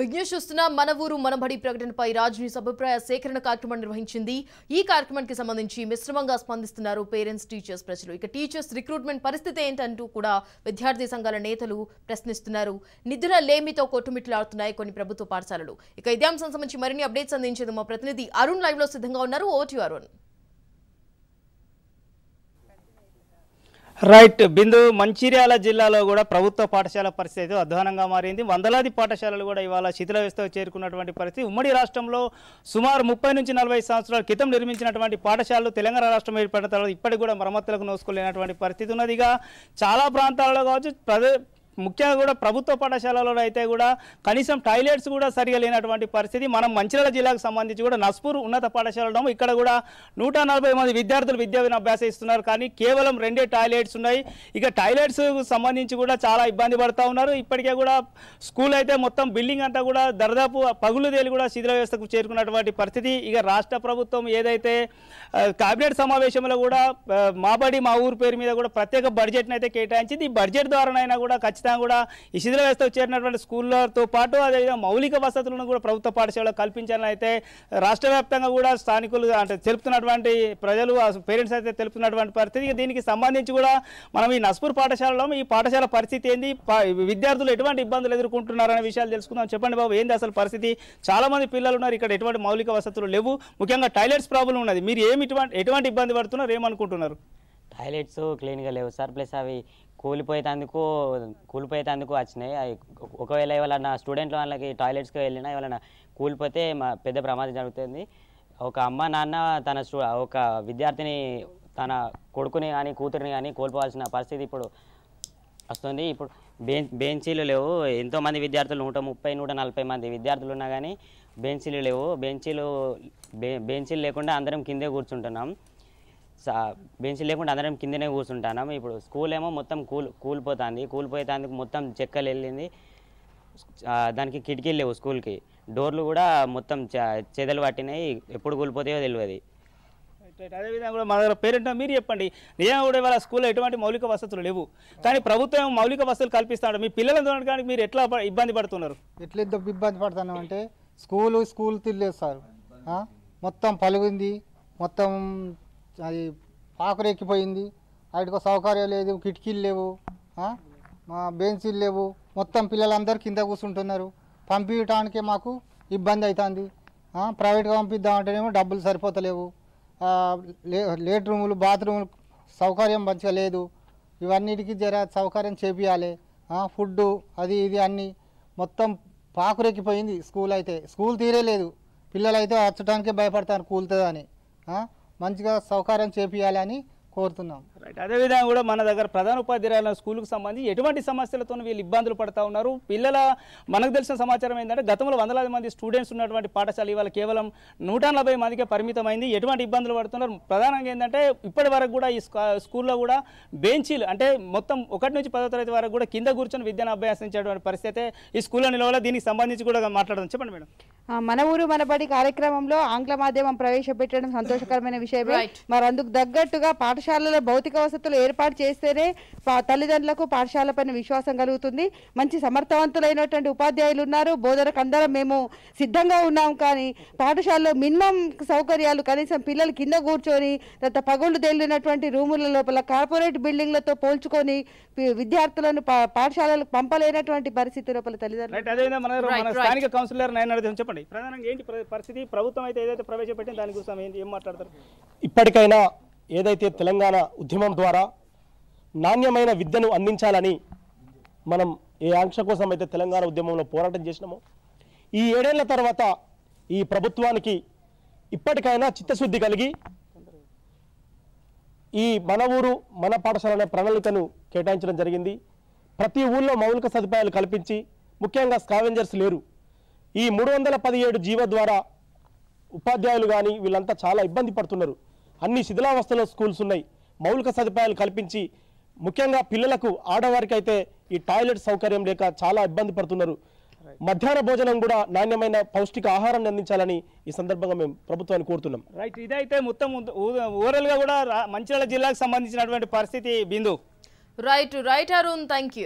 big news చూస్తున్న మన ఊరు మనబడి ప్రకటనపై రాజ్ న్యూస్ అభిప్రాయ సేకరణ కార్యక్రమం నిర్వహించింది ఈ కార్యక్రమానికి సంబంధించి మిశ్రమంగా స్పందిస్తున్నారు పేరెంట్స్ టీచర్స్ ప్రజలు ఇక టీచర్స్ రిక్రూట్మెంట్ పరిస్థితి ఏంటంటూ కూడా విద్యార్థి సంఘాల నేతలు ప్రశ్నిస్తున్నారు నిధుల లేమితో కొట్టుమిట్లాడుతున్నాయి కొన్ని ప్రభుత్వ పాఠశాలలు ఇక ఇదే అంశం సంబంధించి మరిన్ని అప్డేట్స్ అందించేది మా ప్రతినిధి అరుణ్ లైవ్ లో సిద్ధంగా ఉన్నారు ఓటు అరుణ్ రైట్ బిందు మంచిర్యాల జిల్లాలో కూడా ప్రభుత్వ పాఠశాల పరిస్థితి అధ్వానంగా మారింది వందలాది పాఠశాలలు కూడా ఇవాళ శిథిలవ్యవస్థ చేరుకున్నటువంటి పరిస్థితి ఉమ్మడి రాష్ట్రంలో సుమారు ముప్పై నుంచి నలభై సంవత్సరాల క్రితం నిర్మించినటువంటి పాఠశాలలు తెలంగాణ రాష్ట్రం ఏర్పడిన తర్వాత ఇప్పటికి కూడా మరమ్మతులకు నోసుకోలేనటువంటి పరిస్థితి ఉన్నదిగా చాలా ప్రాంతాలలో కావచ్చు ముఖ్యంగా కూడా ప్రభుత్వ పాఠశాలలో అయితే కూడా కనీసం టాయిలెట్స్ కూడా సరిగా లేనటువంటి పరిస్థితి మనం మంచిర్యాల జిల్లాకు సంబంధించి కూడా నస్పూర్ ఉన్నత పాఠశాలలో ఇక్కడ కూడా నూట మంది విద్యార్థులు విద్యను అభ్యాసిస్తున్నారు కానీ కేవలం రెండే టాయిలెట్స్ ఉన్నాయి ఇక టాయిలెట్స్ సంబంధించి కూడా చాలా ఇబ్బంది పడుతూ ఉన్నారు ఇప్పటికే కూడా స్కూల్ అయితే మొత్తం బిల్డింగ్ అంతా కూడా దాదాపు పగులు తేలి కూడా శిథిల వ్యవస్థకు చేరుకున్నటువంటి పరిస్థితి ఇక రాష్ట్ర ప్రభుత్వం ఏదైతే కేబినెట్ సమావేశంలో కూడా మా బడి మా ఊరు పేరు మీద కూడా ప్రత్యేక బడ్జెట్ని అయితే కేటాయించింది ఈ బడ్జెట్ ద్వారానైనా కూడా ఖచ్చితంగా ఖచ్చితంగా కూడా ఈ శిథిల వ్యవస్థ చేరినటువంటి స్కూళ్ళతో పాటు అదేవిధంగా మౌలిక వసతులను కూడా ప్రభుత్వ పాఠశాలలో కల్పించాలని అయితే రాష్ట్ర వ్యాప్తంగా కూడా స్థానికులు అంటే తెలుపుతున్నటువంటి ప్రజలు పేరెంట్స్ అయితే తెలుపుతున్నటువంటి పరిస్థితి దీనికి సంబంధించి కూడా మనం ఈ నస్పూర్ పాఠశాలలో ఈ పాఠశాల పరిస్థితి ఏంది విద్యార్థులు ఎటువంటి ఇబ్బందులు ఎదుర్కొంటున్నారనే విషయాలు తెలుసుకుందాం చెప్పండి బాబు ఏంది అసలు పరిస్థితి చాలామంది పిల్లలు ఉన్నారు ఇక్కడ ఎటువంటి మౌలిక వసతులు లేవు ముఖ్యంగా టాయిలెట్స్ ప్రాబ్లం ఉన్నది మీరు ఏమి ఎటువంటి ఇబ్బంది పడుతున్నారు ఏమనుకుంటున్నారు టాయిలెట్స్ క్లీన్గా లేవు సార్ ప్లస్ అవి కూలిపోయేటందుకు కూలిపోయేటందుకు వచ్చినాయి అవి ఒకవేళ ఎవరైనా స్టూడెంట్లు వాళ్ళకి టాయిలెట్స్కి వెళ్ళినా ఎవరైనా కూలిపోతే మా పెద్ద ప్రమాదం జరుగుతుంది ఒక అమ్మ నాన్న తన స్టూ ఒక విద్యార్థిని తన కొడుకుని కానీ కూతురిని కానీ కోల్పోవాల్సిన పరిస్థితి ఇప్పుడు వస్తుంది ఇప్పుడు బెంచ్ బెంచీలు లేవు ఎంతోమంది విద్యార్థులు నూట ముప్పై నూట నలభై మంది విద్యార్థులు ఉన్నా కానీ బెంచీలు లేవు బెంచీలు బెంచీలు లేకుండా అందరం కిందే కూర్చుంటున్నాం బెంచ్ లేకుండా అందరం కిందనే కూర్చుంటాం ఇప్పుడు స్కూల్ ఏమో మొత్తం కూల్ కూలిపోతుంది కూలిపోయేందుకు మొత్తం చెక్కలు వెళ్ళింది దానికి కిటికీలు లేవు స్కూల్కి డోర్లు కూడా మొత్తం చెదలు పట్టినాయి ఎప్పుడు కూలిపోతాయో తెలియదు అదేవిధంగా కూడా దగ్గర పేరెంట్ మీరు చెప్పండి నేను కూడా ఇవాళ స్కూల్లో ఎటువంటి మౌలిక వసతులు లేవు కానీ ప్రభుత్వం మౌలిక వసతులు కల్పిస్తాడు మీ పిల్లలను చూడడానికి మీరు ఎట్లా ఇబ్బంది పడుతున్నారు ఎట్లా ఇబ్బంది పడుతున్నాం అంటే స్కూలు స్కూల్ తిరిగి సార్ మొత్తం పలుగుంది మొత్తం అది పాకరు ఎక్కిపోయింది వాటికి సౌకర్యం లేదు కిటికీలు లేవు మా బెంచీలు లేవు మొత్తం పిల్లలందరూ కింద కూర్చుంటున్నారు పంపించడానికే మాకు ఇబ్బంది అవుతుంది ప్రైవేట్గా పంపిద్దామంటేనేమో డబ్బులు సరిపోతలేవు లేట్ రూములు బాత్రూములు సౌకర్యం మంచిగా లేదు ఇవన్నిటికీ జర సౌకర్యం చేపియాలి ఫుడ్డు అది ఇది అన్నీ మొత్తం పాకురెక్కిపోయింది స్కూల్ అయితే స్కూల్ లేదు పిల్లలు అయితే వచ్చడానికే భయపడతాను కూలుతుందని మంచిగా సౌకర్యం చేపియాలని కోరుతున్నాం రైట్ అదేవిధంగా కూడా మన దగ్గర ప్రధాన ఉపాధ్యాయుల స్కూల్కి సంబంధించి ఎటువంటి సమస్యలతో వీళ్ళు ఇబ్బందులు పడుతూ ఉన్నారు పిల్లల మనకు తెలిసిన సమాచారం ఏంటంటే గతంలో వందలాది మంది స్టూడెంట్స్ ఉన్నటువంటి పాఠశాల ఇవాళ కేవలం నూట నలభై మందికే పరిమితమైంది ఎటువంటి ఇబ్బందులు పడుతున్నారు ప్రధానంగా ఏంటంటే ఇప్పటి వరకు కూడా ఈ స్కూల్లో కూడా బెంచీలు అంటే మొత్తం ఒకటి నుంచి పదో తరగతి వరకు కూడా కింద కూర్చొని విద్యను అభ్యాసించేటువంటి పరిస్థితి ఈ స్కూల్ నిలవల దీనికి సంబంధించి కూడా మాట్లాడదాం చెప్పండి మేడం మన ఊరు బడి కార్యక్రమంలో ఆంగ్ల మాధ్యమం ప్రవేశపెట్టడం సంతోషకరమైన విషయమే మరి అందుకు తగ్గట్టుగా పాఠశాలలో భౌతిక మౌలిక వసతులు ఏర్పాటు చేస్తేనే తల్లిదండ్రులకు పాఠశాల పైన విశ్వాసం కలుగుతుంది మంచి సమర్థవంతులైనటువంటి ఉపాధ్యాయులు ఉన్నారు బోధనకు అందరం మేము సిద్ధంగా ఉన్నాం కానీ పాఠశాలలో మినిమం సౌకర్యాలు కనీసం పిల్లలు కింద కూర్చొని తర్వాత పగుళ్ళు తేలినటువంటి రూముల లోపల కార్పొరేట్ బిల్డింగ్లతో పోల్చుకొని విద్యార్థులను పాఠశాలలకు పంపలేనటువంటి పరిస్థితి లోపల తల్లిదండ్రులు స్థానిక కౌన్సిలర్ చెప్పండి పరిస్థితి ప్రభుత్వం అయితే ప్రవేశపెట్టింది ఏం ఇప్పటికైనా ఏదైతే తెలంగాణ ఉద్యమం ద్వారా నాణ్యమైన విద్యను అందించాలని మనం ఏ ఆంక్ష కోసం అయితే తెలంగాణ ఉద్యమంలో పోరాటం చేసినామో ఈ ఏడేళ్ల తర్వాత ఈ ప్రభుత్వానికి ఇప్పటికైనా చిత్తశుద్ధి కలిగి ఈ మన ఊరు మన పాఠశాల అనే ప్రణాళికను కేటాయించడం జరిగింది ప్రతి ఊళ్ళో మౌలిక సదుపాయాలు కల్పించి ముఖ్యంగా స్కావెంజర్స్ లేరు ఈ మూడు వందల పదిహేడు జీవ ద్వారా ఉపాధ్యాయులు కానీ వీళ్ళంతా చాలా ఇబ్బంది పడుతున్నారు అన్ని శిథిలావస్థలో స్కూల్స్ ఉన్నాయి మౌలిక సదుపాయాలు కల్పించి ముఖ్యంగా పిల్లలకు ఆడవారికి అయితే ఈ టాయిలెట్ సౌకర్యం లేక చాలా ఇబ్బంది పడుతున్నారు మధ్యాహ్న భోజనం కూడా నాణ్యమైన పౌష్టిక ఆహారాన్ని అందించాలని ఈ సందర్భంగా మేము ప్రభుత్వాన్ని కోరుతున్నాం రైట్ ఇదైతే మొత్తం గా కూడా మంచిర్యాల జిల్లాకు సంబంధించినటువంటి పరిస్థితి Bindu right right Arun thank